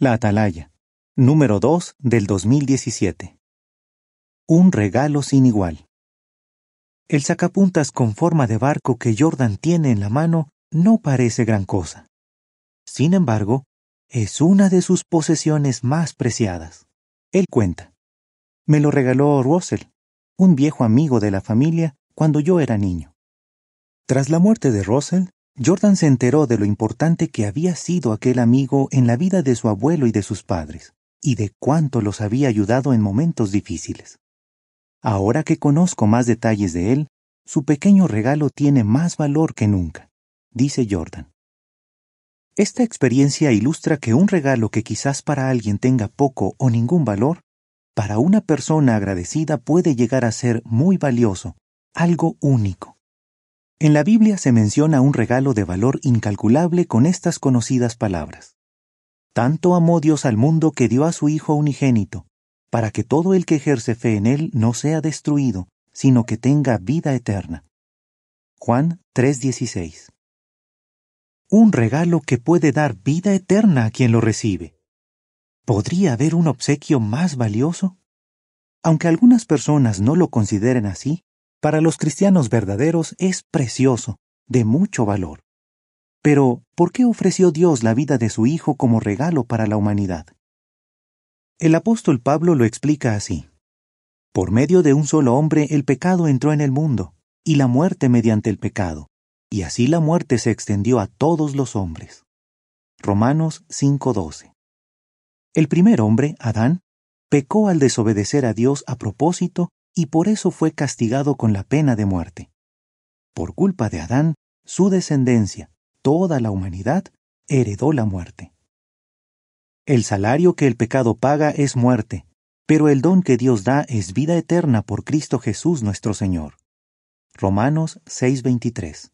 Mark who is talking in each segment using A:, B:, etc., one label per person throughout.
A: La Atalaya, número 2 del 2017. Un regalo sin igual. El sacapuntas con forma de barco que Jordan tiene en la mano no parece gran cosa. Sin embargo, es una de sus posesiones más preciadas. Él cuenta. Me lo regaló Russell, un viejo amigo de la familia, cuando yo era niño. Tras la muerte de Russell, Jordan se enteró de lo importante que había sido aquel amigo en la vida de su abuelo y de sus padres, y de cuánto los había ayudado en momentos difíciles. Ahora que conozco más detalles de él, su pequeño regalo tiene más valor que nunca, dice Jordan. Esta experiencia ilustra que un regalo que quizás para alguien tenga poco o ningún valor, para una persona agradecida puede llegar a ser muy valioso, algo único. En la Biblia se menciona un regalo de valor incalculable con estas conocidas palabras. Tanto amó Dios al mundo que dio a su Hijo unigénito, para que todo el que ejerce fe en Él no sea destruido, sino que tenga vida eterna. Juan 3:16 Un regalo que puede dar vida eterna a quien lo recibe. ¿Podría haber un obsequio más valioso? Aunque algunas personas no lo consideren así, para los cristianos verdaderos es precioso, de mucho valor. Pero, ¿por qué ofreció Dios la vida de su Hijo como regalo para la humanidad? El apóstol Pablo lo explica así. Por medio de un solo hombre el pecado entró en el mundo, y la muerte mediante el pecado, y así la muerte se extendió a todos los hombres. Romanos 5:12. El primer hombre, Adán, pecó al desobedecer a Dios a propósito y por eso fue castigado con la pena de muerte. Por culpa de Adán, su descendencia, toda la humanidad, heredó la muerte. El salario que el pecado paga es muerte, pero el don que Dios da es vida eterna por Cristo Jesús nuestro Señor. Romanos 6:23.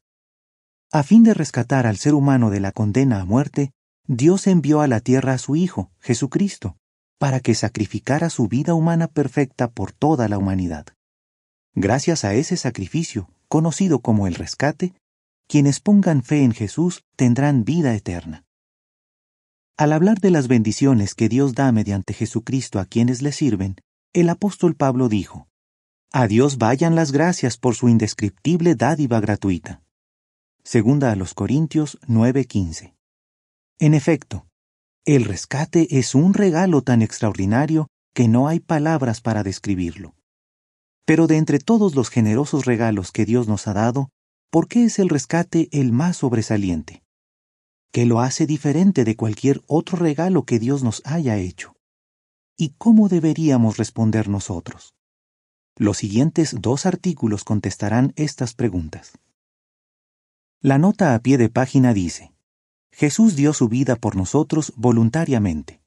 A: A fin de rescatar al ser humano de la condena a muerte, Dios envió a la tierra a su Hijo, Jesucristo, para que sacrificara su vida humana perfecta por toda la humanidad. Gracias a ese sacrificio, conocido como el rescate, quienes pongan fe en Jesús tendrán vida eterna. Al hablar de las bendiciones que Dios da mediante Jesucristo a quienes le sirven, el apóstol Pablo dijo, A Dios vayan las gracias por su indescriptible dádiva gratuita. Segunda a los Corintios 9:15. En efecto, el rescate es un regalo tan extraordinario que no hay palabras para describirlo. Pero de entre todos los generosos regalos que Dios nos ha dado, ¿por qué es el rescate el más sobresaliente? ¿Qué lo hace diferente de cualquier otro regalo que Dios nos haya hecho? ¿Y cómo deberíamos responder nosotros? Los siguientes dos artículos contestarán estas preguntas. La nota a pie de página dice, Jesús dio su vida por nosotros voluntariamente.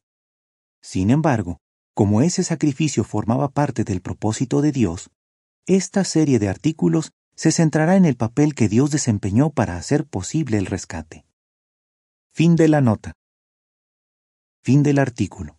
A: Sin embargo, como ese sacrificio formaba parte del propósito de Dios, esta serie de artículos se centrará en el papel que Dios desempeñó para hacer posible el rescate. Fin de la nota. Fin del artículo.